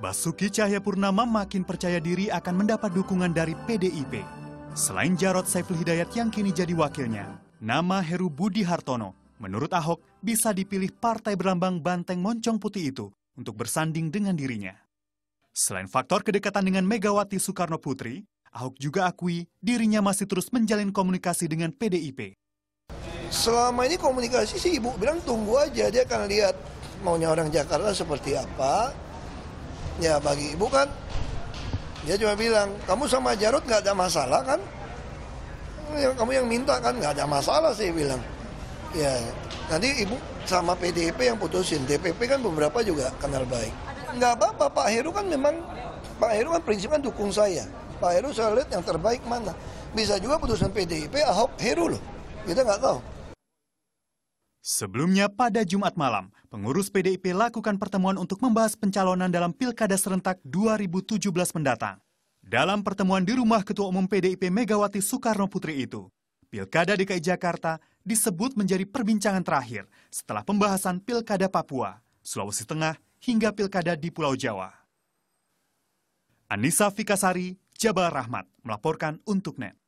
Basuki Cahayapurnama makin percaya diri akan mendapat dukungan dari PDIP. Selain Jarod Saiful Hidayat yang kini jadi wakilnya, nama Heru Budi Hartono menurut Ahok bisa dipilih partai berlambang banteng moncong putih itu untuk bersanding dengan dirinya. Selain faktor kedekatan dengan Megawati Soekarno Putri, Ahok juga akui dirinya masih terus menjalin komunikasi dengan PDIP. Selama ini komunikasi sih Ibu bilang tunggu aja, dia akan lihat maunya orang Jakarta seperti apa, ya bagi ibu kan dia cuma bilang kamu sama Jarod nggak ada masalah kan ya, kamu yang minta kan nggak ada masalah sih bilang ya nanti ibu sama PDIP yang putusin DPP kan beberapa juga kenal baik nggak apa-apa Pak Heru kan memang Pak Heru kan prinsipnya dukung saya Pak Heru saya lihat yang terbaik mana bisa juga putusan PDIP Ahok Heru loh kita nggak tahu Sebelumnya pada Jumat malam, pengurus PDIP lakukan pertemuan untuk membahas pencalonan dalam Pilkada serentak 2017 mendatang. Dalam pertemuan di rumah Ketua Umum PDIP Megawati Soekarno Putri itu, Pilkada DKI Jakarta disebut menjadi perbincangan terakhir setelah pembahasan Pilkada Papua, Sulawesi Tengah, hingga Pilkada di Pulau Jawa. Anissa Fikasari, Jabal Rahmat, melaporkan untuk NET.